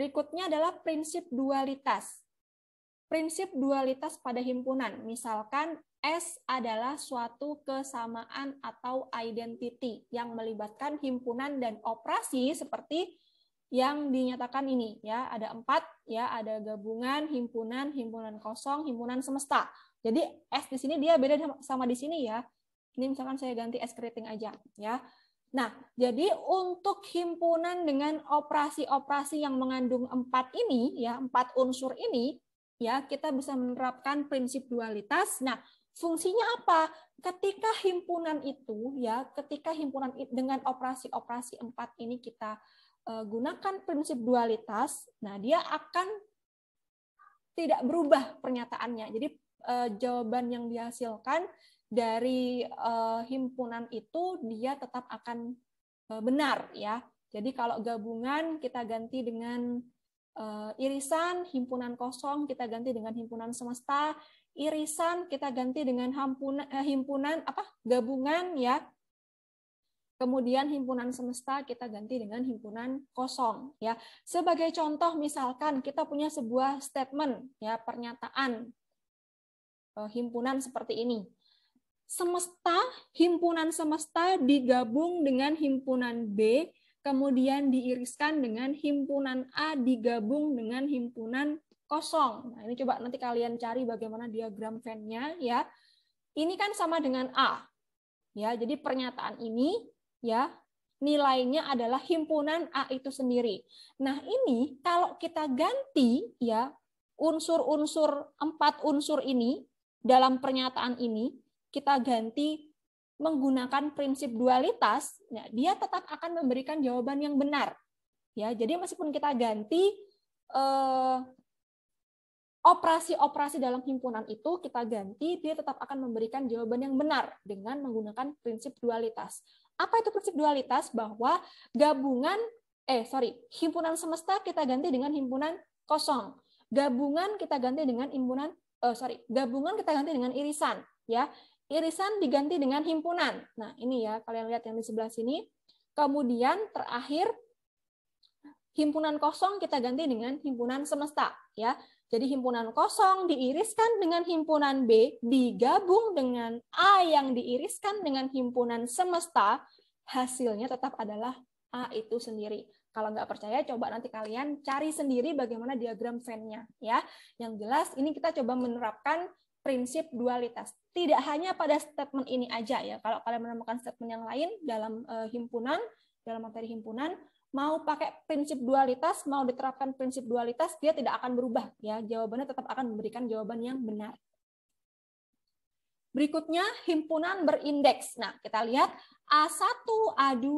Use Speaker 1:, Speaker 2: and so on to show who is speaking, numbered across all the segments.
Speaker 1: Berikutnya adalah prinsip dualitas. Prinsip dualitas pada himpunan, misalkan S adalah suatu kesamaan atau identity yang melibatkan himpunan dan operasi seperti yang dinyatakan ini ya ada empat ya ada gabungan himpunan himpunan kosong himpunan semesta jadi S di sini dia beda sama di sini ya ini misalkan saya ganti S keriting aja ya Nah, jadi untuk himpunan dengan operasi-operasi yang mengandung empat ini, ya empat unsur ini, ya kita bisa menerapkan prinsip dualitas. Nah, fungsinya apa? Ketika himpunan itu, ya ketika himpunan dengan operasi-operasi empat ini kita eh, gunakan prinsip dualitas, nah dia akan tidak berubah pernyataannya. Jadi eh, jawaban yang dihasilkan dari uh, himpunan itu dia tetap akan uh, benar ya. Jadi kalau gabungan kita ganti dengan uh, irisan himpunan kosong kita ganti dengan himpunan semesta, irisan kita ganti dengan hampuna, himpunan apa? gabungan ya. Kemudian himpunan semesta kita ganti dengan himpunan kosong ya. Sebagai contoh misalkan kita punya sebuah statement ya, pernyataan himpunan seperti ini semesta, himpunan semesta digabung dengan himpunan B, kemudian diiriskan dengan himpunan A digabung dengan himpunan kosong. Nah, ini coba nanti kalian cari bagaimana diagram Venn-nya ya. Ini kan sama dengan A. Ya, jadi pernyataan ini ya nilainya adalah himpunan A itu sendiri. Nah, ini kalau kita ganti ya unsur-unsur empat unsur ini dalam pernyataan ini kita ganti menggunakan prinsip dualitas, ya, dia tetap akan memberikan jawaban yang benar. Ya, jadi meskipun kita ganti eh, operasi-operasi eh, dalam himpunan itu kita ganti, dia tetap akan memberikan jawaban yang benar dengan menggunakan prinsip dualitas. Apa itu prinsip dualitas? Bahwa gabungan eh sorry, himpunan semesta kita ganti dengan himpunan kosong. Gabungan kita ganti dengan himpunan eh, sorry, gabungan kita ganti dengan irisan ya. Irisan diganti dengan himpunan. Nah, ini ya, kalian lihat yang di sebelah sini. Kemudian terakhir himpunan kosong kita ganti dengan himpunan semesta, ya. Jadi himpunan kosong diiriskan dengan himpunan B, digabung dengan A yang diiriskan dengan himpunan semesta, hasilnya tetap adalah A itu sendiri. Kalau nggak percaya, coba nanti kalian cari sendiri bagaimana diagram Venn-nya. Ya. Yang jelas, ini kita coba menerapkan prinsip dualitas. Tidak hanya pada statement ini aja ya. Kalau kalian menemukan statement yang lain dalam uh, himpunan, dalam materi himpunan, mau pakai prinsip dualitas, mau diterapkan prinsip dualitas, dia tidak akan berubah ya. Jawabannya tetap akan memberikan jawaban yang benar. Berikutnya himpunan berindeks. Nah, kita lihat A1, A2,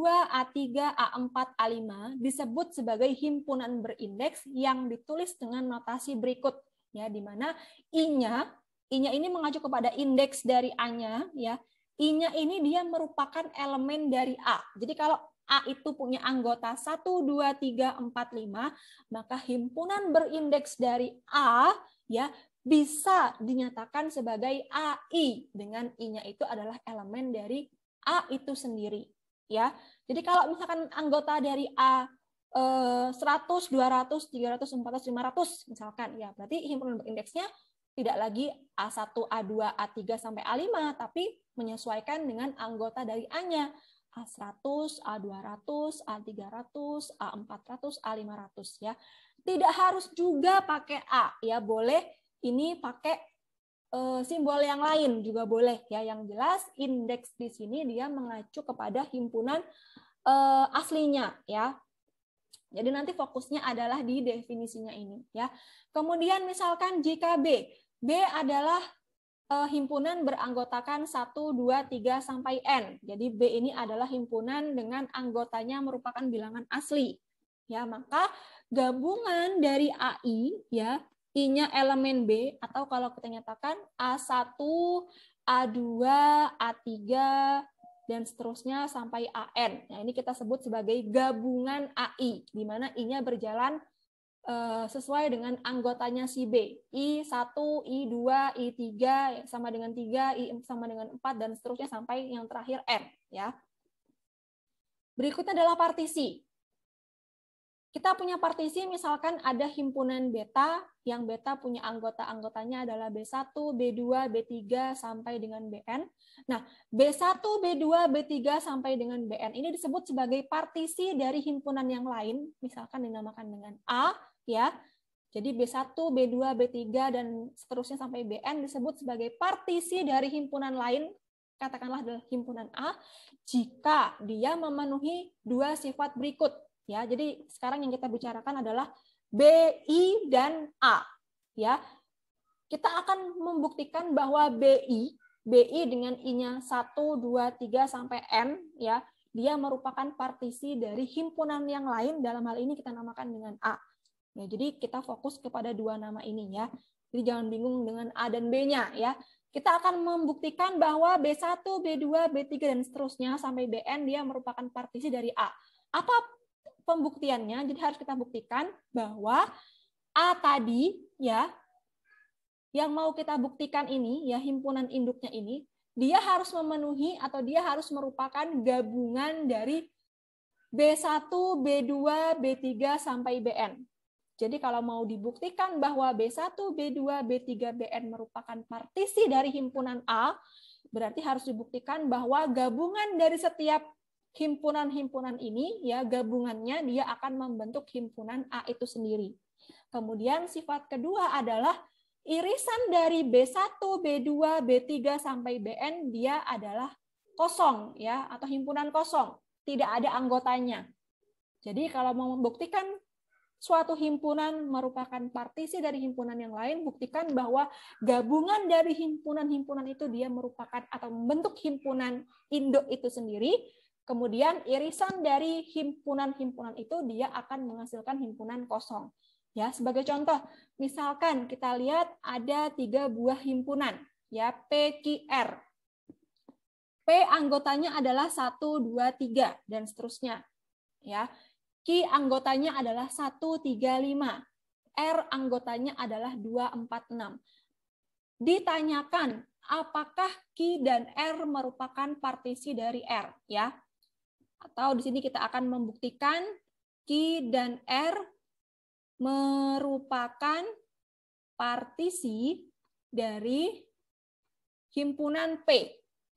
Speaker 1: A3, A4, A5 disebut sebagai himpunan berindeks yang ditulis dengan notasi berikut ya di mana i-nya I-nya ini mengacu kepada indeks dari A-nya ya. I-nya ini dia merupakan elemen dari A. Jadi kalau A itu punya anggota 1 2 3 4 5, maka himpunan berindeks dari A ya bisa dinyatakan sebagai AI dengan I-nya itu adalah elemen dari A itu sendiri ya. Jadi kalau misalkan anggota dari A 100, 200, 300, 400, 500 misalkan ya, berarti himpunan berindeksnya tidak lagi A1, A2, A3 sampai A5 tapi menyesuaikan dengan anggota dari A-nya. A100, A200, A300, A400, A500 ya. Tidak harus juga pakai A ya, boleh ini pakai eh, simbol yang lain juga boleh ya. Yang jelas indeks di sini dia mengacu kepada himpunan e, aslinya ya. Jadi nanti fokusnya adalah di definisinya ini ya. Kemudian misalkan jika B B adalah uh, himpunan beranggotakan 1, 2, 3, sampai N. Jadi B ini adalah himpunan dengan anggotanya merupakan bilangan asli. Ya, maka gabungan dari AI ya, I-nya elemen B atau kalau kita nyatakan A1, A2, A3 dan seterusnya sampai AN. Nah, ini kita sebut sebagai gabungan AI di mana I-nya berjalan Eh, sesuai dengan anggotanya si B. I1, I2, I3 sama dengan 3, I sama dengan 4 dan seterusnya sampai yang terakhir N, ya. Berikutnya adalah partisi. Kita punya partisi misalkan ada himpunan beta yang beta punya anggota-anggotanya adalah B1, B2, B3 sampai dengan Bn. Nah, B1, B2, B3 sampai dengan Bn ini disebut sebagai partisi dari himpunan yang lain, misalkan dinamakan dengan A ya. Jadi B1, B2, B3 dan seterusnya sampai BN disebut sebagai partisi dari himpunan lain, katakanlah adalah himpunan A jika dia memenuhi dua sifat berikut ya. Jadi sekarang yang kita bicarakan adalah B, I dan A ya. Kita akan membuktikan bahwa BI BI dengan I-nya 1 2 3 sampai N ya, dia merupakan partisi dari himpunan yang lain dalam hal ini kita namakan dengan A. Ya, jadi kita fokus kepada dua nama ini ya. Jadi jangan bingung dengan A dan B-nya ya. Kita akan membuktikan bahwa B1, B2, B3 dan seterusnya sampai BN dia merupakan partisi dari A. Apa pembuktiannya? Jadi harus kita buktikan bahwa A tadi ya yang mau kita buktikan ini ya himpunan induknya ini dia harus memenuhi atau dia harus merupakan gabungan dari B1, B2, B3 sampai BN. Jadi kalau mau dibuktikan bahwa B1, B2, B3, BN merupakan partisi dari himpunan A, berarti harus dibuktikan bahwa gabungan dari setiap himpunan-himpunan ini ya gabungannya dia akan membentuk himpunan A itu sendiri. Kemudian sifat kedua adalah irisan dari B1, B2, B3 sampai BN dia adalah kosong ya atau himpunan kosong, tidak ada anggotanya. Jadi kalau mau membuktikan suatu himpunan merupakan partisi dari himpunan yang lain, buktikan bahwa gabungan dari himpunan-himpunan itu dia merupakan atau membentuk himpunan induk itu sendiri. Kemudian irisan dari himpunan-himpunan itu dia akan menghasilkan himpunan kosong. Ya, sebagai contoh, misalkan kita lihat ada tiga buah himpunan, ya PQR. P anggotanya adalah 1, 2, 3, dan seterusnya. Ya, Q anggotanya adalah 135. R anggotanya adalah 246. Ditanyakan apakah Q dan R merupakan partisi dari R ya. Atau di sini kita akan membuktikan Q dan R merupakan partisi dari himpunan P.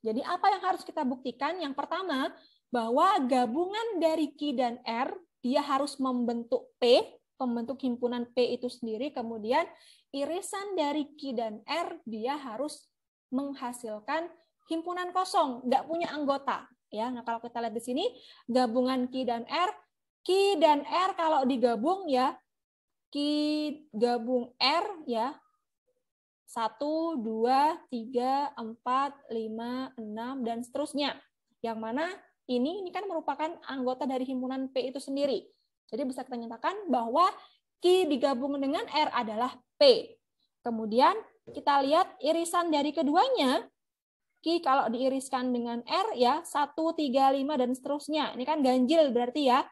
Speaker 1: Jadi apa yang harus kita buktikan? Yang pertama, bahwa gabungan dari Q dan R dia harus membentuk P, pembentuk himpunan P itu sendiri, kemudian irisan dari Q dan R, dia harus menghasilkan himpunan kosong, nggak punya anggota. ya. Nah, kalau kita lihat di sini, gabungan Q dan R, Q dan R kalau digabung ya, Q gabung R ya, 1, 2, 3, 4, 5, 6, dan seterusnya. Yang mana ini ini kan merupakan anggota dari himpunan P itu sendiri. Jadi bisa kita nyatakan bahwa Q digabung dengan R adalah P. Kemudian kita lihat irisan dari keduanya. Q kalau diiriskan dengan R ya 1, 3, 5, dan seterusnya. Ini kan ganjil berarti ya.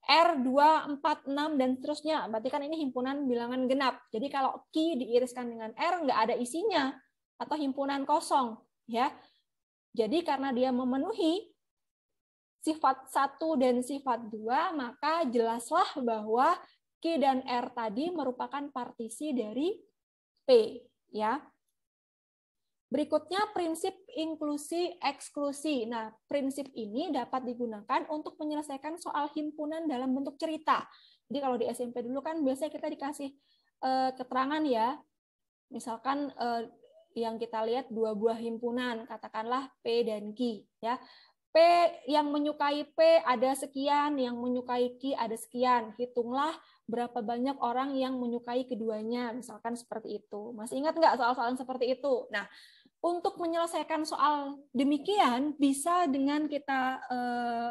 Speaker 1: R, 2, 4, 6, dan seterusnya. Berarti kan ini himpunan bilangan genap. Jadi kalau Q diiriskan dengan R nggak ada isinya atau himpunan kosong. ya. Jadi karena dia memenuhi sifat satu dan sifat dua, maka jelaslah bahwa Q dan R tadi merupakan partisi dari P. Ya. Berikutnya prinsip inklusi eksklusi. Nah, prinsip ini dapat digunakan untuk menyelesaikan soal himpunan dalam bentuk cerita. Jadi kalau di SMP dulu kan biasanya kita dikasih eh, keterangan ya. Misalkan eh, yang kita lihat dua buah himpunan, katakanlah P dan Q ya. P yang menyukai P ada sekian, yang menyukai Q ada sekian. Hitunglah berapa banyak orang yang menyukai keduanya, misalkan seperti itu. Masih ingat nggak soal-soal seperti itu? Nah, untuk menyelesaikan soal demikian bisa dengan kita eh,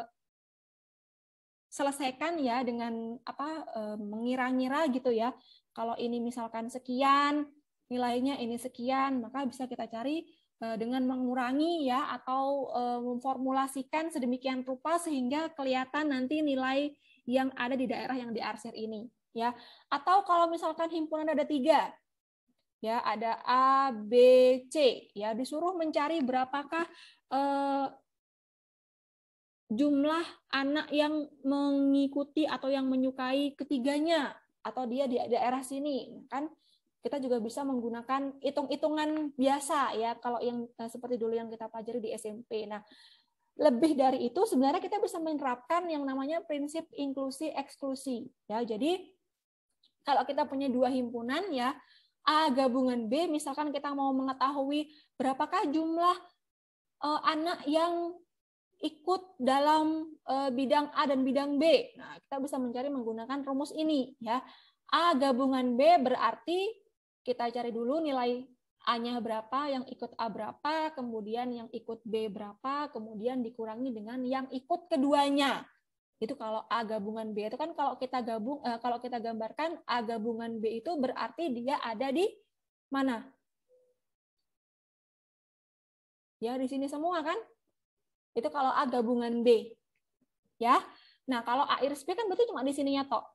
Speaker 1: selesaikan ya dengan apa eh, mengira-ngira gitu ya. Kalau ini misalkan sekian, nilainya ini sekian, maka bisa kita cari Eh, dengan mengurangi ya atau eh, memformulasikan sedemikian rupa sehingga kelihatan nanti nilai yang ada di daerah yang diarsir ini ya atau kalau misalkan himpunan ada tiga ya ada A B C ya disuruh mencari berapakah eh, jumlah anak yang mengikuti atau yang menyukai ketiganya atau dia di daerah sini kan kita juga bisa menggunakan hitung-hitungan biasa ya kalau yang nah, seperti dulu yang kita pelajari di SMP. Nah, lebih dari itu sebenarnya kita bisa menerapkan yang namanya prinsip inklusi eksklusi ya. Jadi kalau kita punya dua himpunan ya A gabungan B misalkan kita mau mengetahui berapakah jumlah uh, anak yang ikut dalam uh, bidang A dan bidang B. Nah, kita bisa mencari menggunakan rumus ini ya. A gabungan B berarti kita cari dulu nilai A-nya berapa, yang ikut A berapa, kemudian yang ikut B berapa, kemudian dikurangi dengan yang ikut keduanya. Itu kalau A gabungan B itu kan kalau kita gabung eh, kalau kita gambarkan A gabungan B itu berarti dia ada di mana? Ya, di sini semua kan? Itu kalau A gabungan B. Ya. Nah, kalau A iris B kan berarti cuma di sininya tok.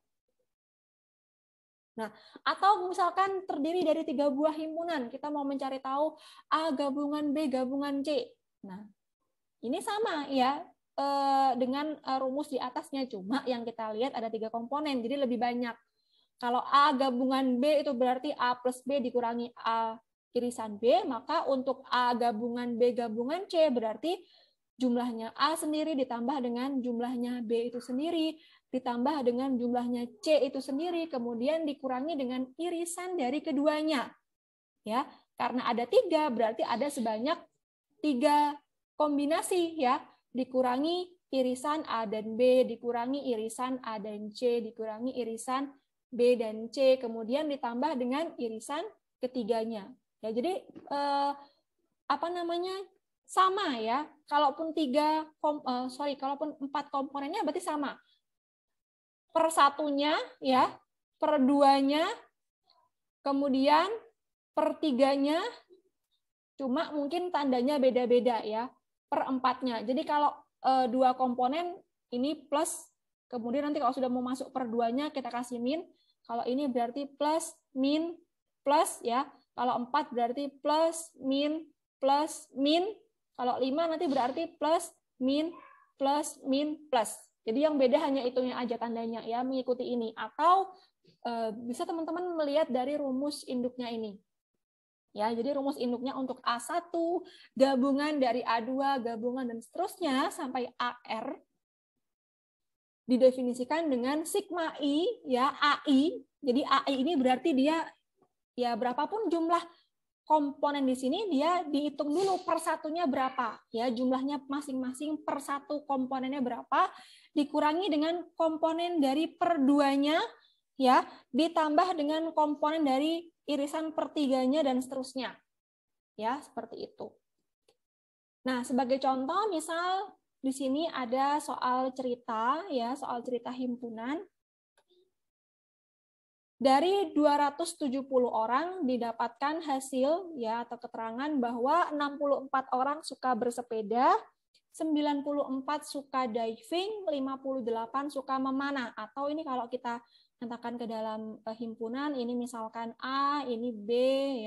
Speaker 1: Nah, atau misalkan terdiri dari tiga buah himpunan, kita mau mencari tahu A gabungan B gabungan C. Nah, ini sama ya eh, dengan eh, rumus di atasnya, cuma yang kita lihat ada tiga komponen, jadi lebih banyak. Kalau A gabungan B itu berarti A plus B dikurangi A irisan B, maka untuk A gabungan B gabungan C berarti jumlahnya A sendiri ditambah dengan jumlahnya B itu sendiri, ditambah dengan jumlahnya C itu sendiri, kemudian dikurangi dengan irisan dari keduanya. Ya, karena ada tiga, berarti ada sebanyak tiga kombinasi ya, dikurangi irisan A dan B, dikurangi irisan A dan C, dikurangi irisan B dan C, kemudian ditambah dengan irisan ketiganya. Ya, jadi eh, apa namanya sama ya. Kalaupun tiga, kom, uh, sorry, kalaupun empat komponennya berarti sama. Per satunya ya, per duanya, kemudian per tiganya, cuma mungkin tandanya beda-beda ya, per empatnya. Jadi kalau uh, dua komponen ini plus, kemudian nanti kalau sudah mau masuk per duanya kita kasih min, kalau ini berarti plus, min, plus ya. Kalau empat berarti plus, min, plus, min, kalau 5 nanti berarti plus, min, plus, min, plus. Jadi yang beda hanya itunya aja tandanya ya mengikuti ini atau e, bisa teman-teman melihat dari rumus induknya ini. Ya, jadi rumus induknya untuk A1 gabungan dari A2 gabungan dan seterusnya sampai AR didefinisikan dengan sigma i ya AI. Jadi AI ini berarti dia ya berapapun jumlah komponen di sini dia dihitung dulu per satunya berapa ya jumlahnya masing-masing per satu komponennya berapa dikurangi dengan komponen dari per duanya ya ditambah dengan komponen dari irisan per tiganya dan seterusnya ya seperti itu. Nah sebagai contoh misal di sini ada soal cerita ya soal cerita himpunan dari 270 orang didapatkan hasil ya atau keterangan bahwa 64 orang suka bersepeda, 94 suka diving, 58 suka memanah atau ini kalau kita nyatakan ke dalam eh, himpunan ini misalkan A, ini B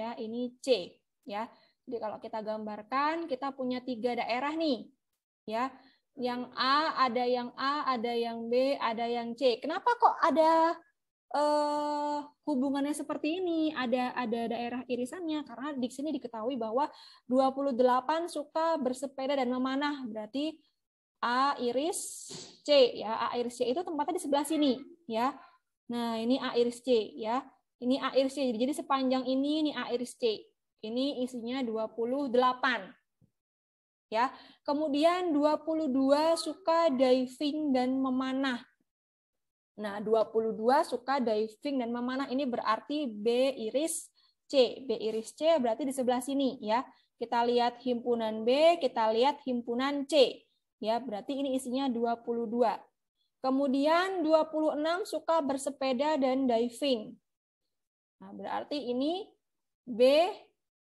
Speaker 1: ya, ini C ya. Jadi kalau kita gambarkan kita punya tiga daerah nih ya yang A, ada yang A, ada yang B, ada yang C. Kenapa kok ada uh, hubungannya seperti ini, ada ada daerah irisannya karena di sini diketahui bahwa 28 suka bersepeda dan memanah. Berarti A iris C ya. A iris C itu tempatnya di sebelah sini ya. Nah, ini A iris C ya. Ini A iris C. Jadi sepanjang ini ini A iris C. Ini isinya 28. Ya. Kemudian 22 suka diving dan memanah. Nah, 22 suka diving dan memanah ini berarti B iris C. B iris C berarti di sebelah sini ya. Kita lihat himpunan B, kita lihat himpunan C. Ya, berarti ini isinya 22. Kemudian 26 suka bersepeda dan diving. Nah, berarti ini B,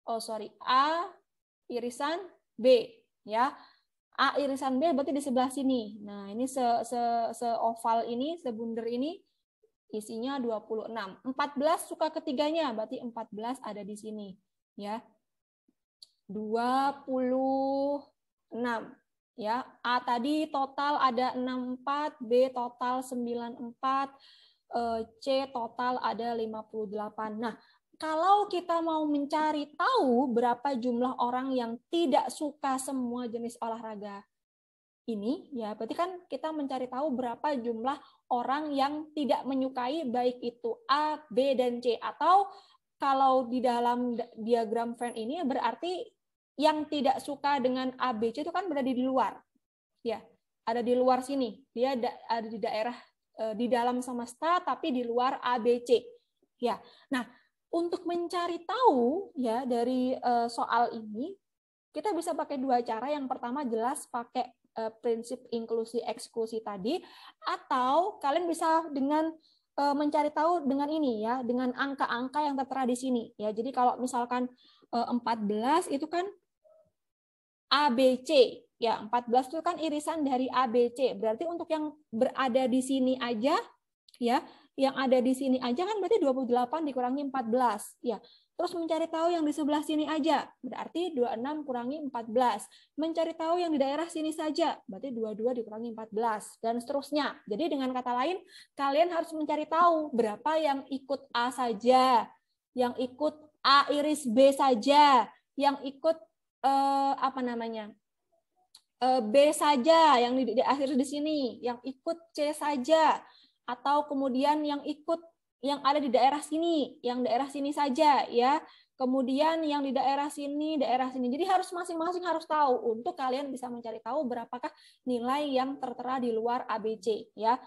Speaker 1: oh sorry, A irisan B ya. A irisan B berarti di sebelah sini. Nah, ini se, se, se oval ini, sebunder ini isinya 26. 14 suka ketiganya, berarti 14 ada di sini, ya. 26 ya. A tadi total ada 64, B total 94, eh, C total ada 58. Nah, kalau kita mau mencari tahu berapa jumlah orang yang tidak suka semua jenis olahraga ini, ya berarti kan kita mencari tahu berapa jumlah orang yang tidak menyukai baik itu A, B, dan C. Atau kalau di dalam diagram Venn ini ya berarti yang tidak suka dengan A, B, C itu kan berada di luar. Ya, ada di luar sini. Dia ada di daerah eh, di dalam semesta tapi di luar A, B, C. Ya. Nah, untuk mencari tahu ya dari uh, soal ini kita bisa pakai dua cara. Yang pertama jelas pakai uh, prinsip inklusi eksklusi tadi atau kalian bisa dengan uh, mencari tahu dengan ini ya, dengan angka-angka yang tertera di sini ya. Jadi kalau misalkan uh, 14 itu kan ABC ya, 14 itu kan irisan dari ABC. Berarti untuk yang berada di sini aja ya, yang ada di sini aja kan berarti 28 dikurangi 14. Ya. Terus mencari tahu yang di sebelah sini aja, berarti 26 kurangi 14. Mencari tahu yang di daerah sini saja, berarti 22 dikurangi 14, dan seterusnya. Jadi dengan kata lain, kalian harus mencari tahu berapa yang ikut A saja, yang ikut A iris B saja, yang ikut eh, apa namanya eh, B saja yang di, di akhir di sini, yang ikut C saja, atau kemudian yang ikut yang ada di daerah sini, yang daerah sini saja ya. Kemudian yang di daerah sini, daerah sini. Jadi harus masing-masing harus tahu untuk kalian bisa mencari tahu berapakah nilai yang tertera di luar ABC ya.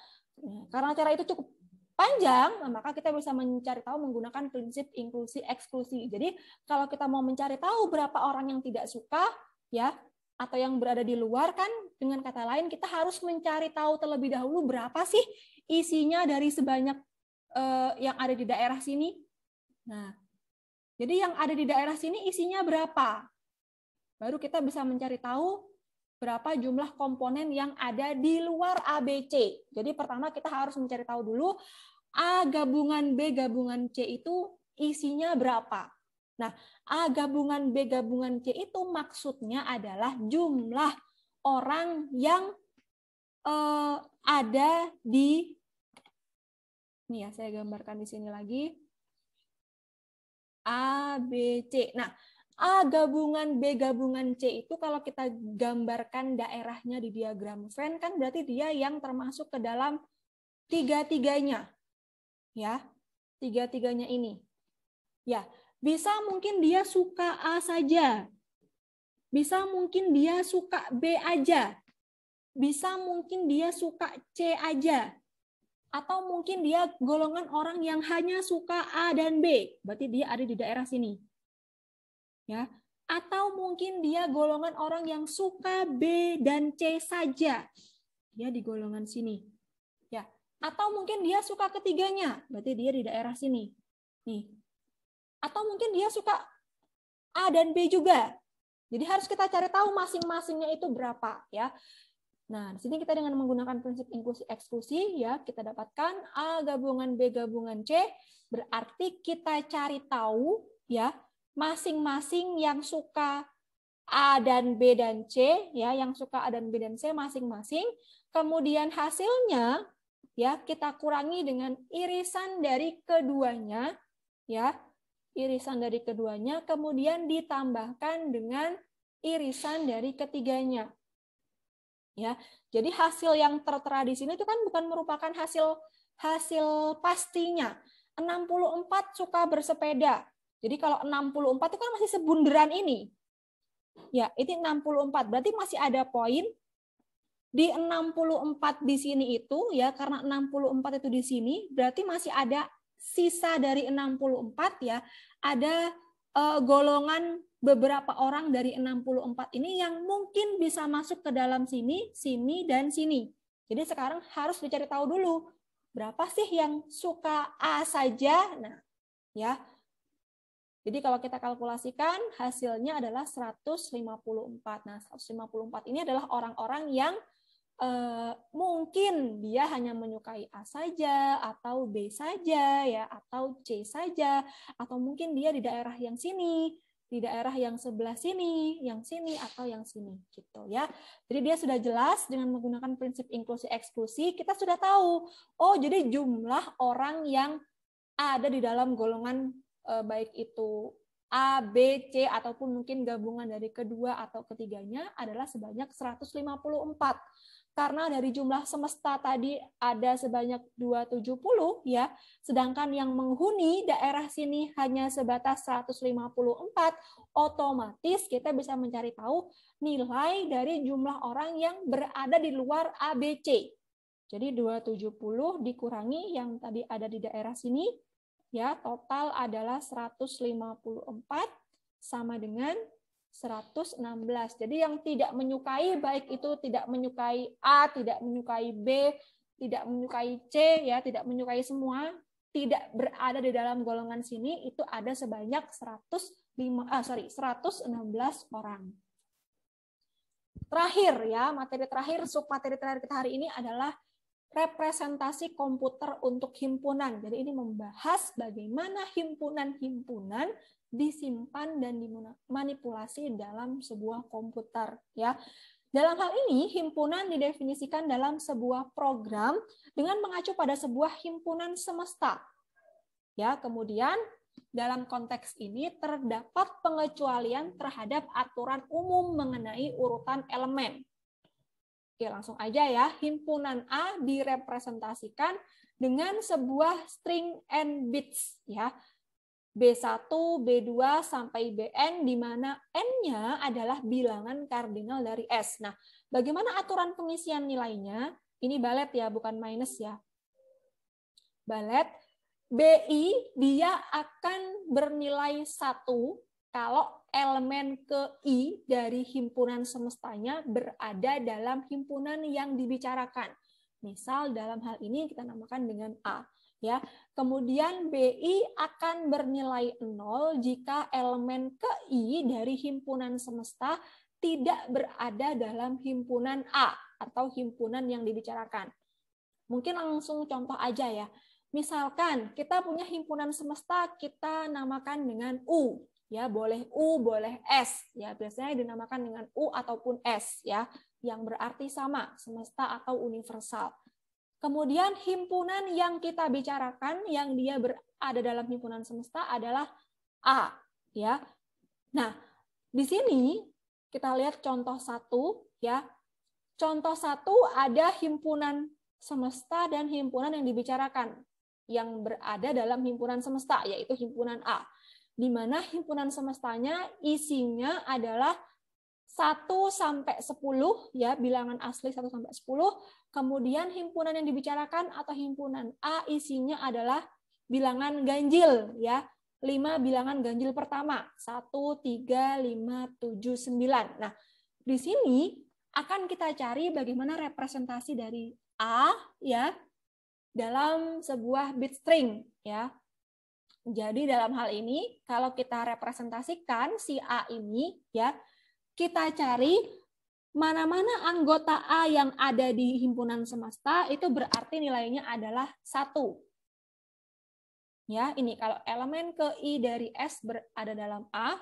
Speaker 1: Karena cara itu cukup panjang, nah, maka kita bisa mencari tahu menggunakan prinsip inklusi eksklusi. Jadi kalau kita mau mencari tahu berapa orang yang tidak suka ya atau yang berada di luar kan dengan kata lain kita harus mencari tahu terlebih dahulu berapa sih isinya dari sebanyak uh, yang ada di daerah sini. Nah, jadi yang ada di daerah sini isinya berapa? Baru kita bisa mencari tahu berapa jumlah komponen yang ada di luar ABC. Jadi pertama kita harus mencari tahu dulu A gabungan B gabungan C itu isinya berapa. Nah, A gabungan B gabungan C itu maksudnya adalah jumlah orang yang eh, ada di Nih ya, saya gambarkan di sini lagi. A, B, C. Nah, A gabungan B gabungan C itu kalau kita gambarkan daerahnya di diagram Venn kan berarti dia yang termasuk ke dalam tiga-tiganya. Ya. Tiga-tiganya ini. Ya, bisa mungkin dia suka A saja. Bisa mungkin dia suka B aja. Bisa mungkin dia suka C aja atau mungkin dia golongan orang yang hanya suka A dan B, berarti dia ada di daerah sini. Ya, atau mungkin dia golongan orang yang suka B dan C saja. Dia di golongan sini. Ya, atau mungkin dia suka ketiganya, berarti dia di daerah sini. Nih. Atau mungkin dia suka A dan B juga. Jadi harus kita cari tahu masing-masingnya itu berapa ya. Nah, di sini kita dengan menggunakan prinsip inklusi eksklusi ya, kita dapatkan A gabungan B gabungan C berarti kita cari tahu ya masing-masing yang suka A dan B dan C ya, yang suka A dan B dan C masing-masing. Kemudian hasilnya ya kita kurangi dengan irisan dari keduanya ya. Irisan dari keduanya kemudian ditambahkan dengan irisan dari ketiganya ya jadi hasil yang tertera di sini itu kan bukan merupakan hasil hasil pastinya 64 suka bersepeda jadi kalau 64 itu kan masih sebunderan ini ya ini 64 berarti masih ada poin di 64 di sini itu ya karena 64 itu di sini berarti masih ada sisa dari 64 ya ada uh, golongan beberapa orang dari 64 ini yang mungkin bisa masuk ke dalam sini, sini, dan sini. Jadi sekarang harus dicari tahu dulu, berapa sih yang suka A saja? Nah, ya. Jadi kalau kita kalkulasikan hasilnya adalah 154. Nah, 154 ini adalah orang-orang yang eh, mungkin dia hanya menyukai A saja atau B saja ya atau C saja atau mungkin dia di daerah yang sini di daerah yang sebelah sini, yang sini, atau yang sini, gitu ya. Jadi dia sudah jelas dengan menggunakan prinsip inklusi eksklusi, kita sudah tahu, oh jadi jumlah orang yang ada di dalam golongan eh, baik itu A, B, C, ataupun mungkin gabungan dari kedua atau ketiganya adalah sebanyak 154 karena dari jumlah semesta tadi ada sebanyak 270 ya, sedangkan yang menghuni daerah sini hanya sebatas 154, otomatis kita bisa mencari tahu nilai dari jumlah orang yang berada di luar ABC. Jadi 270 dikurangi yang tadi ada di daerah sini ya, total adalah 154 sama dengan 116. Jadi yang tidak menyukai baik itu tidak menyukai A, tidak menyukai B, tidak menyukai C ya, tidak menyukai semua, tidak berada di dalam golongan sini itu ada sebanyak 105 ah sorry 116 orang. Terakhir ya, materi terakhir sub materi terakhir kita hari ini adalah representasi komputer untuk himpunan. Jadi ini membahas bagaimana himpunan-himpunan disimpan dan dimanipulasi dalam sebuah komputer ya. Dalam hal ini, himpunan didefinisikan dalam sebuah program dengan mengacu pada sebuah himpunan semesta. Ya, kemudian dalam konteks ini terdapat pengecualian terhadap aturan umum mengenai urutan elemen. Oke, langsung aja ya. Himpunan A direpresentasikan dengan sebuah string and bits ya. B1, B2, sampai Bn, di mana N-nya adalah bilangan kardinal dari S. Nah, bagaimana aturan pengisian nilainya? Ini balet ya, bukan minus ya. Balet, BI dia akan bernilai satu kalau elemen ke I dari himpunan semestanya berada dalam himpunan yang dibicarakan. Misal dalam hal ini kita namakan dengan A ya. Kemudian BI akan bernilai nol jika elemen ke I dari himpunan semesta tidak berada dalam himpunan A atau himpunan yang dibicarakan. Mungkin langsung contoh aja ya. Misalkan kita punya himpunan semesta kita namakan dengan U, ya boleh U, boleh S, ya biasanya dinamakan dengan U ataupun S, ya yang berarti sama semesta atau universal. Kemudian himpunan yang kita bicarakan yang dia berada dalam himpunan semesta adalah A, ya. Nah, di sini kita lihat contoh satu, ya. Contoh satu ada himpunan semesta dan himpunan yang dibicarakan yang berada dalam himpunan semesta yaitu himpunan A. Di mana himpunan semestanya isinya adalah 1 sampai 10 ya bilangan asli 1 sampai 10 kemudian himpunan yang dibicarakan atau himpunan A isinya adalah bilangan ganjil ya 5 bilangan ganjil pertama 1 3 5 7 9 nah di sini akan kita cari bagaimana representasi dari A ya dalam sebuah bit string ya jadi dalam hal ini kalau kita representasikan si A ini ya kita cari mana-mana anggota A yang ada di himpunan semesta itu berarti nilainya adalah satu. Ya, ini kalau elemen ke I dari S berada dalam A.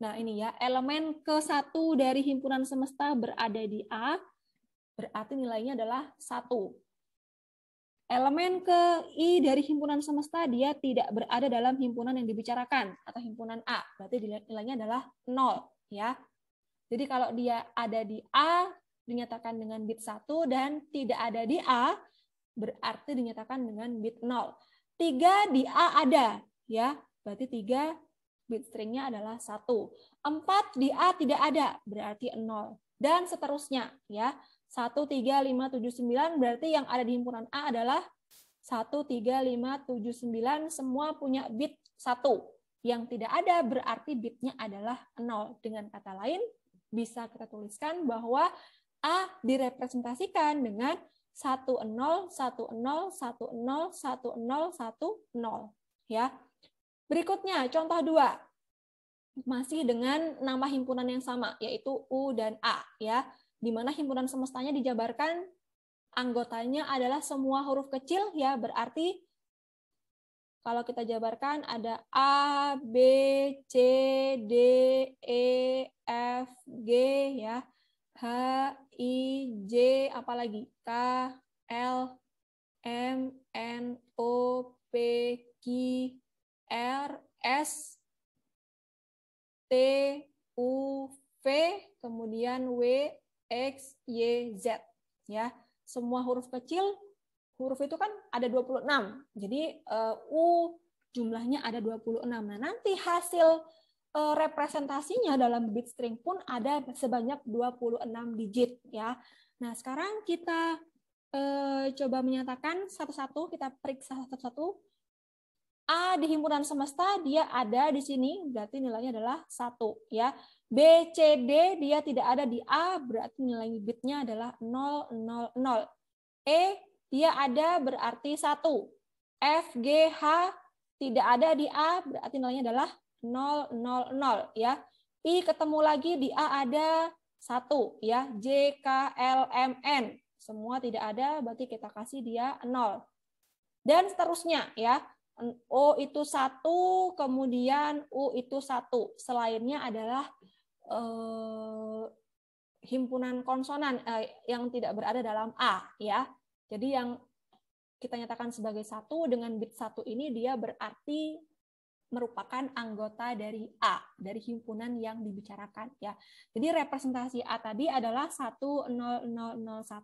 Speaker 1: Nah, ini ya, elemen ke satu dari himpunan semesta berada di A, berarti nilainya adalah satu. Elemen ke I dari himpunan semesta dia tidak berada dalam himpunan yang dibicarakan atau himpunan A, berarti nilainya adalah nol, ya. Jadi kalau dia ada di A, dinyatakan dengan bit 1, dan tidak ada di A, berarti dinyatakan dengan bit 0. 3 di A ada, ya berarti 3 bit stringnya adalah 1. 4 di A tidak ada, berarti 0. Dan seterusnya, ya 1, 3, 5, 7, 9, berarti yang ada di himpunan A adalah 1, 3, 5, 7, 9, semua punya bit 1. Yang tidak ada berarti bitnya adalah 0. Dengan kata lain, bisa kita tuliskan bahwa A direpresentasikan dengan 101010101010 ya. Berikutnya contoh dua Masih dengan nama himpunan yang sama yaitu U dan A ya. Di mana himpunan semestanya dijabarkan anggotanya adalah semua huruf kecil ya berarti kalau kita jabarkan ada A, B, C, D, E, F, G ya. H, I, J, apalagi K, L, M, N, O, P, Q, R, S, T, U, V, kemudian W, X, Y, Z. Ya, semua huruf kecil huruf itu kan ada 26. Jadi eh, U jumlahnya ada 26. Nah, nanti hasil eh, representasinya dalam bit string pun ada sebanyak 26 digit ya. Nah, sekarang kita eh, coba menyatakan satu-satu, kita periksa satu-satu. A di himpunan semesta dia ada di sini, berarti nilainya adalah satu ya. B, C, D dia tidak ada di A, berarti nilai bitnya adalah 000. E, dia ada berarti satu. F, G, H tidak ada di A berarti nilainya adalah 0, 0, 0 ya. I ketemu lagi di A ada satu ya. J, K, L, M, N semua tidak ada berarti kita kasih dia 0. Dan seterusnya ya. O itu satu, kemudian U itu satu. Selainnya adalah eh, himpunan konsonan eh, yang tidak berada dalam A ya. Jadi yang kita nyatakan sebagai satu dengan bit satu ini dia berarti merupakan anggota dari A dari himpunan yang dibicarakan ya. Jadi representasi A tadi adalah 10001 0001,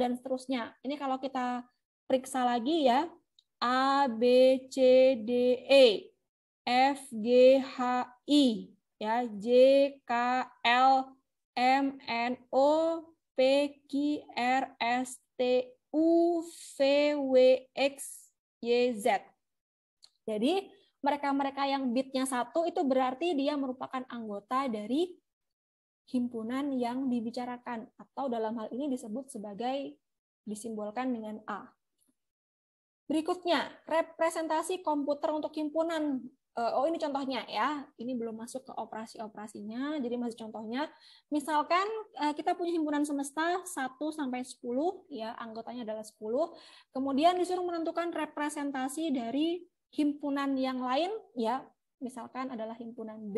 Speaker 1: dan seterusnya. Ini kalau kita periksa lagi ya. A B C D E F G H I ya J K L M N O P, Q, R, S, T, U, V, W, X, Y, Z. Jadi, mereka-mereka yang bitnya satu itu berarti dia merupakan anggota dari himpunan yang dibicarakan atau dalam hal ini disebut sebagai disimbolkan dengan A. Berikutnya, representasi komputer untuk himpunan Eh, oh ini contohnya ya, ini belum masuk ke operasi-operasinya, jadi masih contohnya, misalkan eh, kita punya himpunan semesta 1 sampai 10 ya, anggotanya adalah 10. Kemudian disuruh menentukan representasi dari himpunan yang lain ya, misalkan adalah himpunan B.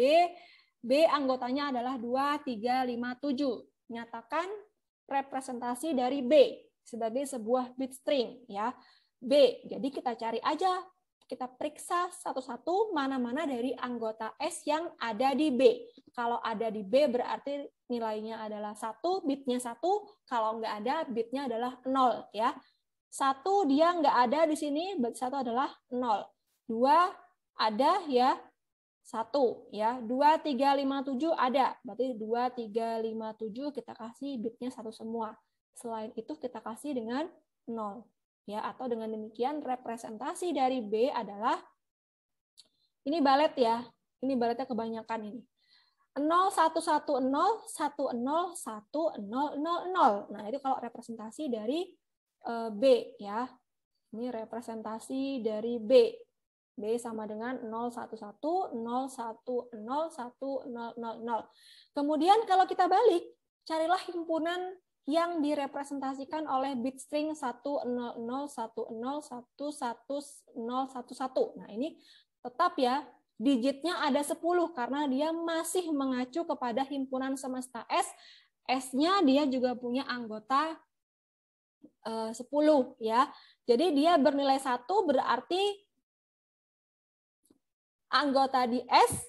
Speaker 1: B anggotanya adalah 2, 3, 5, 7. Nyatakan representasi dari B sebagai sebuah bit string ya. B. Jadi kita cari aja kita periksa satu-satu mana-mana dari anggota S yang ada di B. Kalau ada di B berarti nilainya adalah satu, bitnya satu. Kalau nggak ada, bitnya adalah nol, ya. Satu dia nggak ada di sini, satu adalah nol. Dua ada, ya satu, ya dua tiga lima tujuh ada, berarti dua tiga lima tujuh kita kasih bitnya satu semua. Selain itu kita kasih dengan nol, Ya, atau dengan demikian representasi dari B adalah ini balet ya. Ini baletnya kebanyakan ini. 0 0 Nah, itu kalau representasi dari e, B ya. Ini representasi dari B. B sama dengan 0110101000. Kemudian kalau kita balik, carilah himpunan yang direpresentasikan oleh bit string 10010111011. Nah, ini tetap ya digitnya ada 10 karena dia masih mengacu kepada himpunan semesta S. S-nya dia juga punya anggota eh, 10 ya. Jadi dia bernilai 1 berarti anggota di S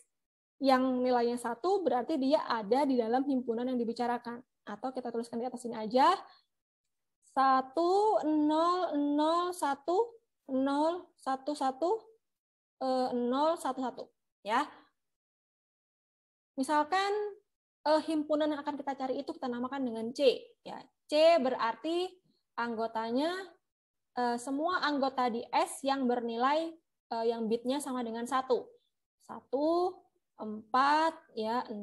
Speaker 1: yang nilainya satu berarti dia ada di dalam himpunan yang dibicarakan atau kita tuliskan di atas sini aja 1 eh, ya. Misalkan eh, himpunan yang akan kita cari itu kita namakan dengan C ya. C berarti anggotanya eh, semua anggota di S yang bernilai eh, yang bitnya sama dengan satu. Satu, 4, ya, 6,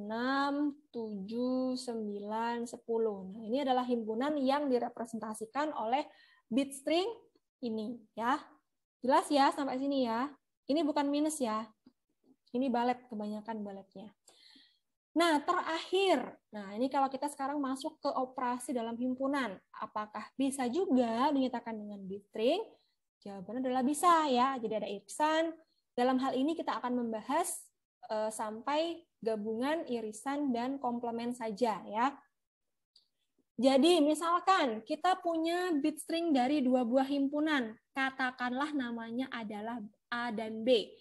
Speaker 1: 7, 9, 10. Nah, ini adalah himpunan yang direpresentasikan oleh bit string ini, ya. Jelas ya sampai sini ya. Ini bukan minus ya. Ini balet, kebanyakan baletnya. Nah, terakhir. Nah, ini kalau kita sekarang masuk ke operasi dalam himpunan. Apakah bisa juga dinyatakan dengan bit string? Jawabannya adalah bisa ya. Jadi ada irisan. Dalam hal ini kita akan membahas uh, sampai gabungan irisan dan komplement saja ya. Jadi misalkan kita punya bit string dari dua buah himpunan, katakanlah namanya adalah A dan B.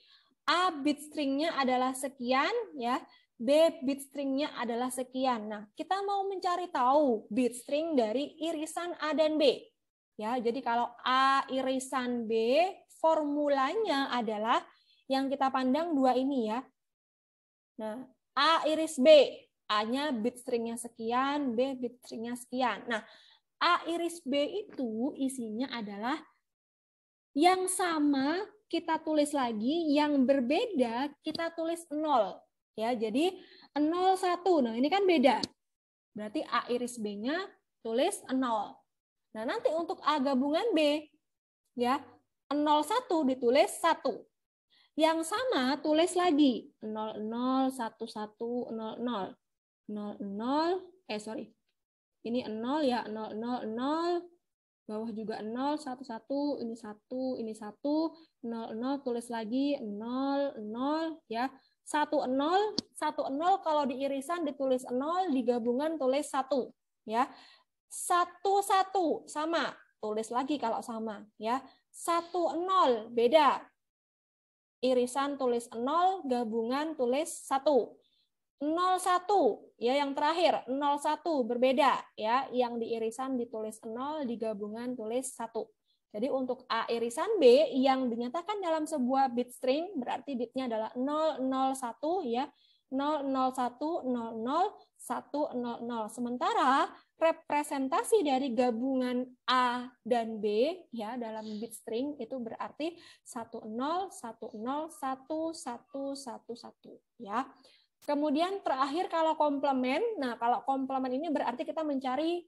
Speaker 1: A bit stringnya adalah sekian ya, B bit stringnya adalah sekian. Nah, kita mau mencari tahu bit string dari irisan A dan B. Ya, jadi kalau A irisan B formulanya adalah yang kita pandang dua ini ya, Nah, A iris B. A-nya bit stringnya sekian, B bit stringnya sekian. Nah, A iris B itu isinya adalah yang sama kita tulis lagi, yang berbeda kita tulis nol Ya, jadi 0, 1. Nah, ini kan beda. Berarti A iris B-nya tulis 0. Nah, nanti untuk A gabungan B, ya 0, 1 ditulis 1. Yang sama tulis lagi 001100 00 eh sorry. Ini 0 ya 000 bawah juga 0 1 ini 1 ini 1 0 tulis lagi 0 ya 1 0 kalau di irisan ditulis 0 di gabungan tulis 1 ya 1 1 sama tulis lagi kalau sama ya 1 beda irisan tulis 0, gabungan tulis 1. 01 ya yang terakhir 01 berbeda ya yang di irisan ditulis 0 di gabungan tulis 1. Jadi untuk A irisan B yang dinyatakan dalam sebuah bit string berarti bitnya adalah 001 ya 001 00 100. Sementara representasi dari gabungan A dan B ya dalam bit string itu berarti 10 1 1 1 1 ya. Kemudian terakhir kalau komplement, nah kalau komplement ini berarti kita mencari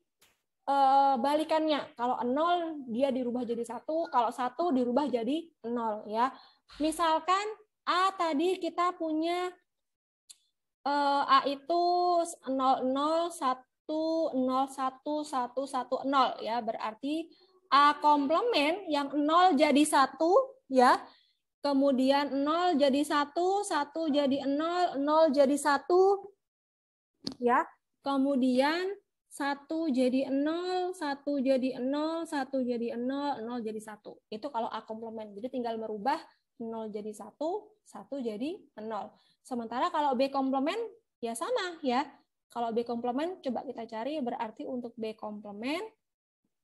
Speaker 1: e, balikannya. Kalau 0 dia dirubah jadi 1 kalau 1 dirubah jadi 0 ya. Misalkan A tadi kita punya Eh, A itu 001011110 ya, berarti A komplement yang 0 jadi 1 ya. Kemudian 0 jadi 1, 1 jadi 0, 0 jadi 1 ya. Kemudian 1 jadi 0, 1 jadi 0, 1 jadi 0, 0 jadi 1. Itu kalau A komplement. Jadi tinggal merubah 0 jadi 1, 1 jadi 0. Sementara kalau B komplement ya sama ya. Kalau B komplement coba kita cari berarti untuk B komplement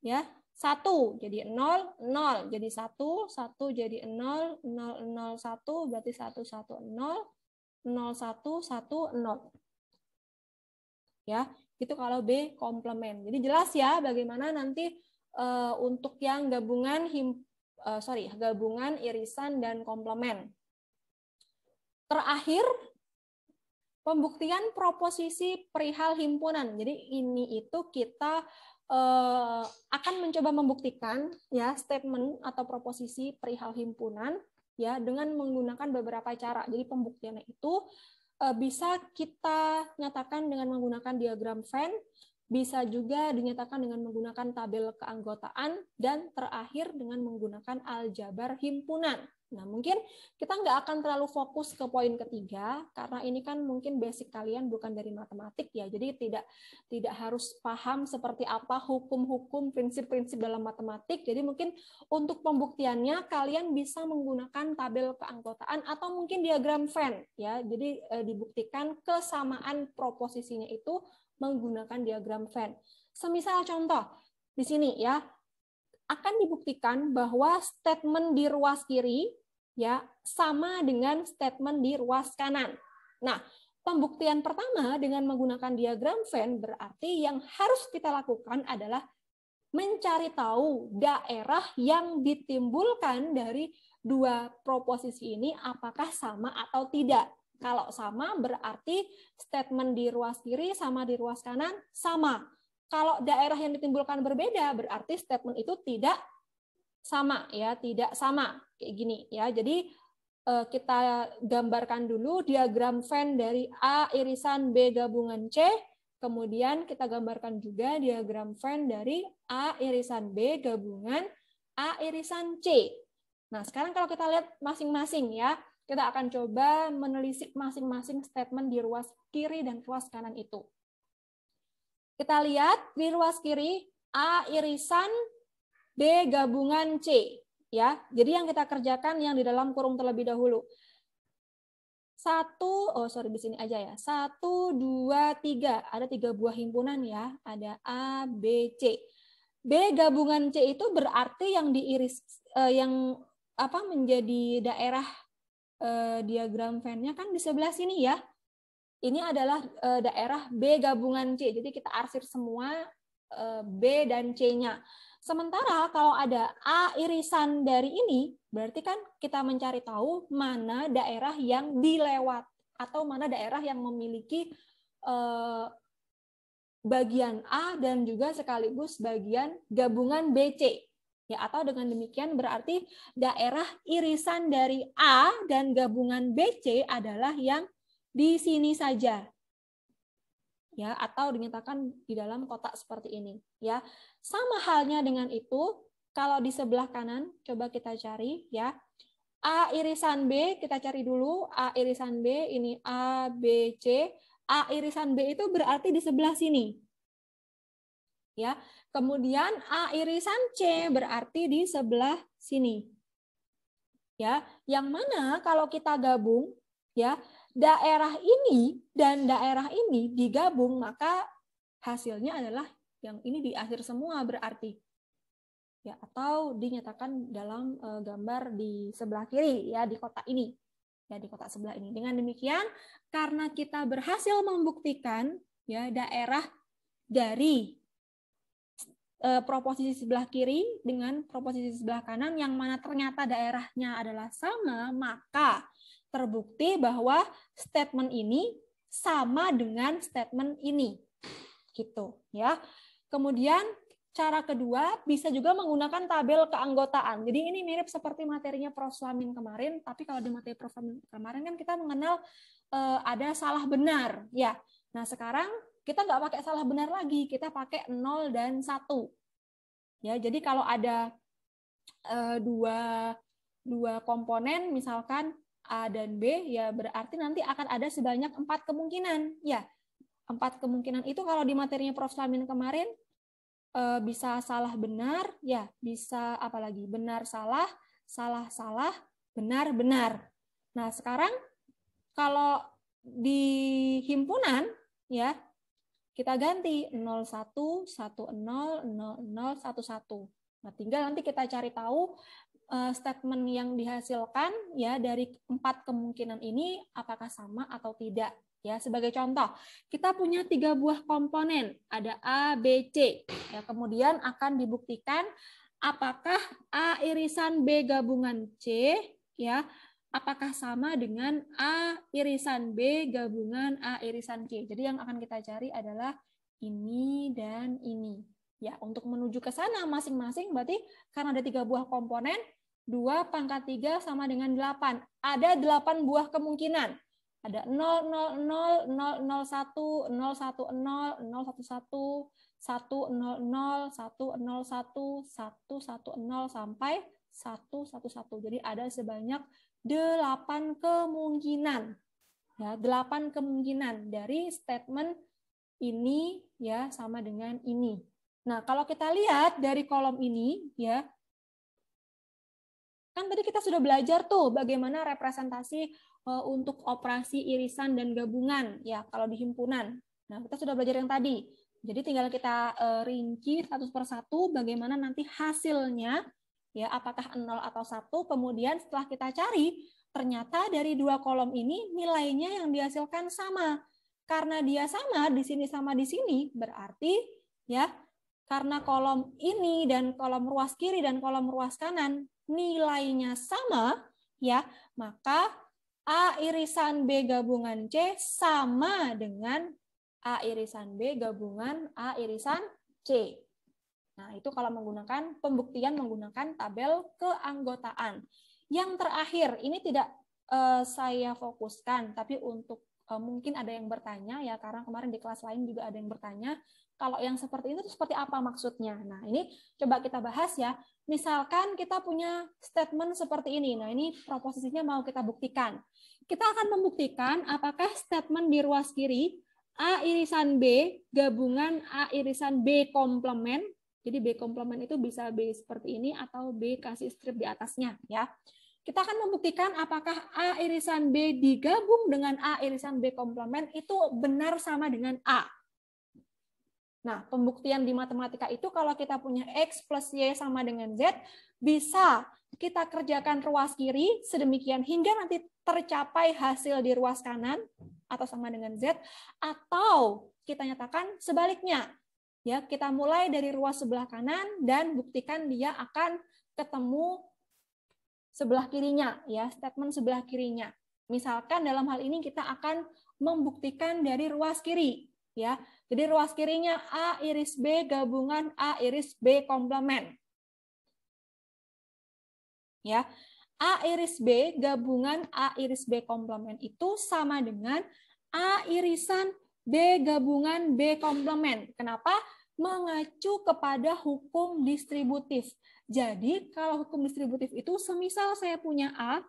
Speaker 1: ya satu jadi nol nol jadi satu satu jadi nol nol nol satu berarti satu satu nol nol satu satu nol Ya, itu kalau B komplement. Jadi jelas ya bagaimana nanti uh, untuk yang gabungan him, uh, sorry gabungan irisan dan komplement Terakhir, pembuktian proposisi perihal himpunan. Jadi ini itu kita eh, akan mencoba membuktikan ya statement atau proposisi perihal himpunan ya dengan menggunakan beberapa cara. Jadi pembuktiannya itu eh, bisa kita nyatakan dengan menggunakan diagram Venn bisa juga dinyatakan dengan menggunakan tabel keanggotaan, dan terakhir dengan menggunakan aljabar himpunan. Nah, mungkin kita nggak akan terlalu fokus ke poin ketiga, karena ini kan mungkin basic kalian bukan dari matematik ya, jadi tidak tidak harus paham seperti apa hukum-hukum, prinsip-prinsip dalam matematik. Jadi mungkin untuk pembuktiannya kalian bisa menggunakan tabel keanggotaan atau mungkin diagram Venn ya. Jadi eh, dibuktikan kesamaan proposisinya itu menggunakan diagram Venn. Semisal contoh, di sini ya, akan dibuktikan bahwa statement di ruas kiri ya sama dengan statement di ruas kanan. Nah, pembuktian pertama dengan menggunakan diagram Venn berarti yang harus kita lakukan adalah mencari tahu daerah yang ditimbulkan dari dua proposisi ini apakah sama atau tidak. Kalau sama berarti statement di ruas kiri sama di ruas kanan sama. Kalau daerah yang ditimbulkan berbeda berarti statement itu tidak sama ya, tidak sama kayak gini ya. Jadi eh, kita gambarkan dulu diagram Venn dari A irisan B gabungan C, kemudian kita gambarkan juga diagram Venn dari A irisan B gabungan A irisan C. Nah, sekarang kalau kita lihat masing-masing ya, kita akan coba menelisik masing-masing statement di ruas kiri dan ruas kanan itu. Kita lihat di ruas kiri A irisan B gabungan C ya. Jadi yang kita kerjakan yang di dalam kurung terlebih dahulu. Satu, oh sorry di sini aja ya. Satu, dua, tiga. Ada tiga buah himpunan ya. Ada A, B, C. B gabungan C itu berarti yang diiris, eh, yang apa menjadi daerah eh, diagram Venn-nya kan di sebelah sini ya. Ini adalah eh, daerah B gabungan C. Jadi kita arsir semua eh, B dan C-nya. Sementara kalau ada A irisan dari ini, berarti kan kita mencari tahu mana daerah yang dilewat atau mana daerah yang memiliki eh, bagian A dan juga sekaligus bagian gabungan BC. Ya, atau dengan demikian berarti daerah irisan dari A dan gabungan BC adalah yang di sini saja. Ya, atau dinyatakan di dalam kotak seperti ini, ya. Sama halnya dengan itu, kalau di sebelah kanan coba kita cari ya. A irisan B kita cari dulu, A irisan B ini A B C. A irisan B itu berarti di sebelah sini ya. Kemudian A irisan C berarti di sebelah sini. Ya, yang mana kalau kita gabung ya, daerah ini dan daerah ini digabung maka hasilnya adalah yang ini di akhir semua berarti. Ya, atau dinyatakan dalam e, gambar di sebelah kiri ya di kota ini. Ya, di kota sebelah ini. Dengan demikian, karena kita berhasil membuktikan ya daerah dari Eh, proposisi sebelah kiri dengan proposisi sebelah kanan yang mana ternyata daerahnya adalah sama, maka terbukti bahwa statement ini sama dengan statement ini. Gitu, ya. Kemudian Cara kedua bisa juga menggunakan tabel keanggotaan. Jadi ini mirip seperti materinya Prof. Slamin kemarin, tapi kalau di materi Prof. Slamin kemarin kan kita mengenal eh, ada salah benar, ya. Nah sekarang kita nggak pakai salah benar lagi, kita pakai 0 dan 1. Ya, jadi kalau ada uh, dua, dua komponen, misalkan A dan B, ya berarti nanti akan ada sebanyak empat kemungkinan. Ya, empat kemungkinan itu kalau di materinya Prof. Slamin kemarin, uh, bisa salah benar, ya bisa apalagi benar salah, salah salah, benar benar. Nah sekarang kalau di himpunan ya kita ganti 01100011. Nah, tinggal nanti kita cari tahu eh, statement yang dihasilkan ya dari empat kemungkinan ini apakah sama atau tidak. Ya, sebagai contoh, kita punya tiga buah komponen, ada A, B, C. Ya, kemudian akan dibuktikan apakah A irisan B gabungan C ya apakah sama dengan A irisan B gabungan A irisan C. Jadi yang akan kita cari adalah ini dan ini. Ya, untuk menuju ke sana masing-masing berarti karena ada tiga buah komponen, 2 pangkat 3 sama dengan 8. Ada 8 buah kemungkinan. Ada 0, 0, 0, 0, 0, 1, 0, 1, 0, 0, 1, 1, 1, 0, 0, 1, 0, 1, 1, 1, 0, sampai 1, 1, 1. Jadi ada sebanyak delapan kemungkinan. Ya, delapan kemungkinan dari statement ini ya sama dengan ini. Nah, kalau kita lihat dari kolom ini ya kan tadi kita sudah belajar tuh bagaimana representasi e, untuk operasi irisan dan gabungan ya kalau di himpunan. Nah, kita sudah belajar yang tadi. Jadi tinggal kita e, rinci satu persatu bagaimana nanti hasilnya ya apakah 0 atau 1 kemudian setelah kita cari ternyata dari dua kolom ini nilainya yang dihasilkan sama karena dia sama di sini sama di sini berarti ya karena kolom ini dan kolom ruas kiri dan kolom ruas kanan nilainya sama ya maka A irisan B gabungan C sama dengan A irisan B gabungan A irisan C. Nah, itu kalau menggunakan pembuktian menggunakan tabel keanggotaan. Yang terakhir, ini tidak uh, saya fokuskan, tapi untuk uh, mungkin ada yang bertanya ya karena kemarin di kelas lain juga ada yang bertanya, kalau yang seperti ini itu seperti apa maksudnya? Nah, ini coba kita bahas ya. Misalkan kita punya statement seperti ini. Nah, ini proposisinya mau kita buktikan. Kita akan membuktikan apakah statement di ruas kiri A irisan B gabungan A irisan B komplement jadi B komplement itu bisa B seperti ini atau B kasih strip di atasnya ya. Kita akan membuktikan apakah A irisan B digabung dengan A irisan B komplement itu benar sama dengan A. Nah, pembuktian di matematika itu kalau kita punya X plus Y sama dengan Z, bisa kita kerjakan ruas kiri sedemikian hingga nanti tercapai hasil di ruas kanan atau sama dengan Z, atau kita nyatakan sebaliknya. Ya, kita mulai dari ruas sebelah kanan dan buktikan dia akan ketemu sebelah kirinya ya, statement sebelah kirinya. Misalkan dalam hal ini kita akan membuktikan dari ruas kiri ya. Jadi ruas kirinya A iris B gabungan A iris B komplement. Ya. A iris B gabungan A iris B komplement itu sama dengan A irisan B gabungan B komplement. Kenapa? mengacu kepada hukum distributif. Jadi kalau hukum distributif itu semisal saya punya A,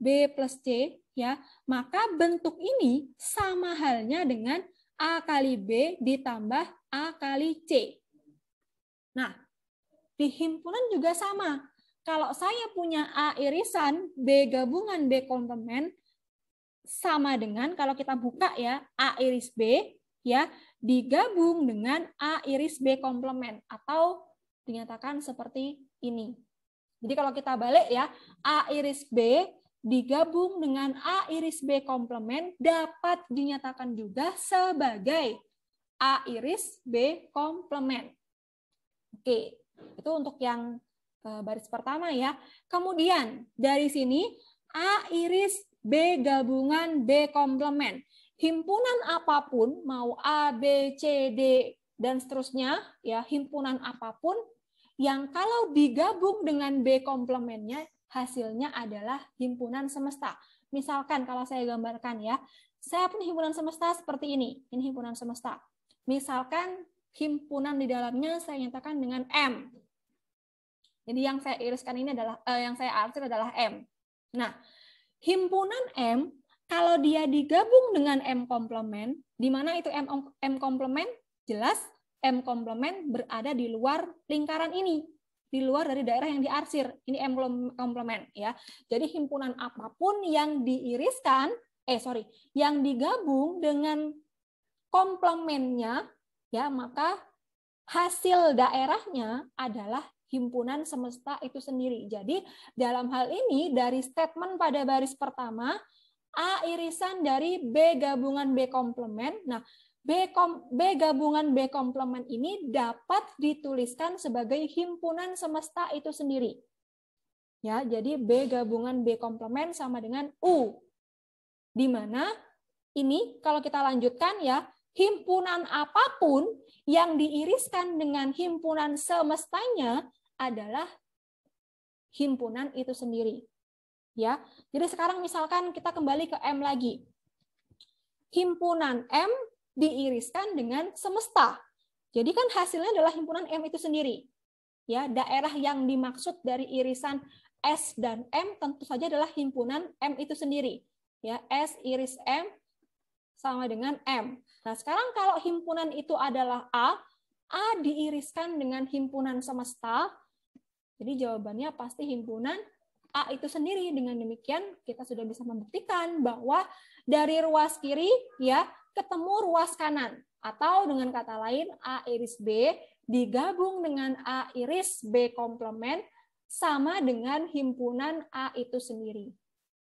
Speaker 1: B plus C, ya, maka bentuk ini sama halnya dengan A kali B ditambah A kali C. Nah, di himpunan juga sama. Kalau saya punya A irisan, B gabungan, B komplement, sama dengan kalau kita buka ya A iris B, ya digabung dengan A iris B komplement atau dinyatakan seperti ini. Jadi kalau kita balik ya, A iris B digabung dengan A iris B komplement dapat dinyatakan juga sebagai A iris B komplement. Oke, itu untuk yang e, baris pertama ya. Kemudian dari sini A iris B gabungan B komplement himpunan apapun mau A, B, C, D dan seterusnya ya himpunan apapun yang kalau digabung dengan B komplementnya hasilnya adalah himpunan semesta. Misalkan kalau saya gambarkan ya, saya punya himpunan semesta seperti ini. Ini himpunan semesta. Misalkan himpunan di dalamnya saya nyatakan dengan M. Jadi yang saya iriskan ini adalah eh, yang saya artir adalah M. Nah, himpunan M kalau dia digabung dengan M komplement, di mana itu M, M komplement? Jelas M komplement berada di luar lingkaran ini, di luar dari daerah yang diarsir. Ini M komplement ya. Jadi himpunan apapun yang diiriskan, eh sorry, yang digabung dengan komplementnya, ya maka hasil daerahnya adalah himpunan semesta itu sendiri. Jadi dalam hal ini dari statement pada baris pertama A irisan dari B gabungan B komplement. Nah, B, kom, B gabungan B komplement ini dapat dituliskan sebagai himpunan semesta itu sendiri. Ya, jadi B gabungan B komplement sama dengan U. Di mana ini kalau kita lanjutkan ya, himpunan apapun yang diiriskan dengan himpunan semestanya adalah himpunan itu sendiri ya. Jadi sekarang misalkan kita kembali ke M lagi. Himpunan M diiriskan dengan semesta. Jadi kan hasilnya adalah himpunan M itu sendiri. Ya, daerah yang dimaksud dari irisan S dan M tentu saja adalah himpunan M itu sendiri. Ya, S iris M sama dengan M. Nah, sekarang kalau himpunan itu adalah A, A diiriskan dengan himpunan semesta. Jadi jawabannya pasti himpunan A itu sendiri. Dengan demikian kita sudah bisa membuktikan bahwa dari ruas kiri ya ketemu ruas kanan atau dengan kata lain A iris B digabung dengan A iris B komplement sama dengan himpunan A itu sendiri.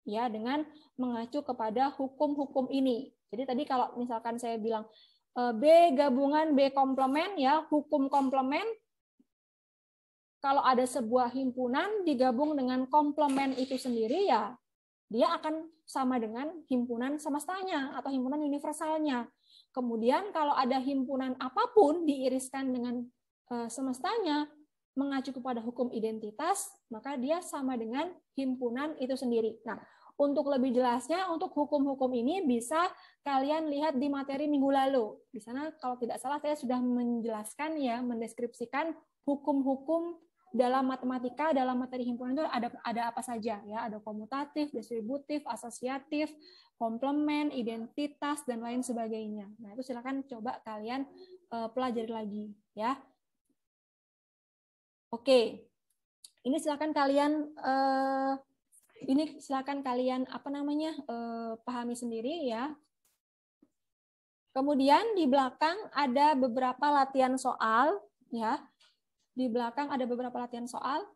Speaker 1: Ya, dengan mengacu kepada hukum-hukum ini. Jadi tadi kalau misalkan saya bilang e, B gabungan B komplement ya, hukum komplement kalau ada sebuah himpunan digabung dengan komplement itu sendiri ya dia akan sama dengan himpunan semestanya atau himpunan universalnya. Kemudian kalau ada himpunan apapun diiriskan dengan eh, semestanya mengacu kepada hukum identitas, maka dia sama dengan himpunan itu sendiri. Nah, untuk lebih jelasnya untuk hukum-hukum ini bisa kalian lihat di materi minggu lalu. Di sana kalau tidak salah saya sudah menjelaskan ya, mendeskripsikan hukum-hukum dalam matematika, dalam materi himpunan itu ada ada apa saja ya, ada komutatif, distributif, asosiatif, komplement, identitas dan lain sebagainya. Nah, itu silakan coba kalian uh, pelajari lagi ya. Oke. Ini silakan kalian uh, ini silakan kalian apa namanya? Uh, pahami sendiri ya. Kemudian di belakang ada beberapa latihan soal ya di belakang ada beberapa latihan soal.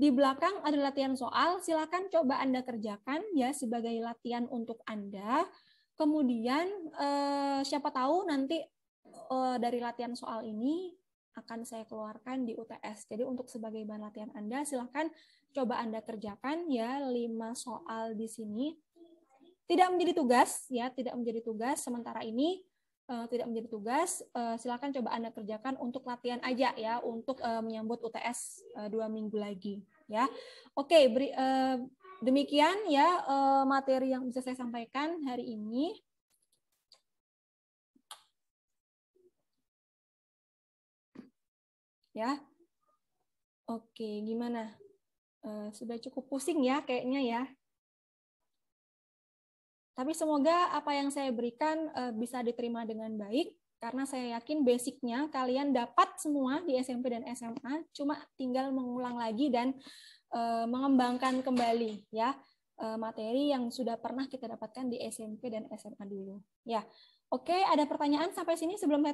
Speaker 1: Di belakang ada latihan soal, silakan coba Anda kerjakan ya sebagai latihan untuk Anda. Kemudian eh, siapa tahu nanti eh, dari latihan soal ini akan saya keluarkan di UTS. Jadi untuk sebagai bahan latihan Anda, silakan coba Anda kerjakan ya 5 soal di sini. Tidak menjadi tugas ya, tidak menjadi tugas sementara ini uh, tidak menjadi tugas, uh, silakan coba Anda kerjakan untuk latihan aja ya untuk uh, menyambut UTS uh, dua minggu lagi ya. Oke, beri, uh, demikian ya materi yang bisa saya sampaikan hari ini. Ya. Oke, gimana? Eh, sudah cukup pusing ya kayaknya ya. Tapi semoga apa yang saya berikan uh, bisa diterima dengan baik karena saya yakin basicnya kalian dapat semua di SMP dan SMA, cuma tinggal mengulang lagi dan uh, mengembangkan kembali ya uh, materi yang sudah pernah kita dapatkan di SMP dan SMA dulu. Ya, oke, ada pertanyaan sampai sini sebelum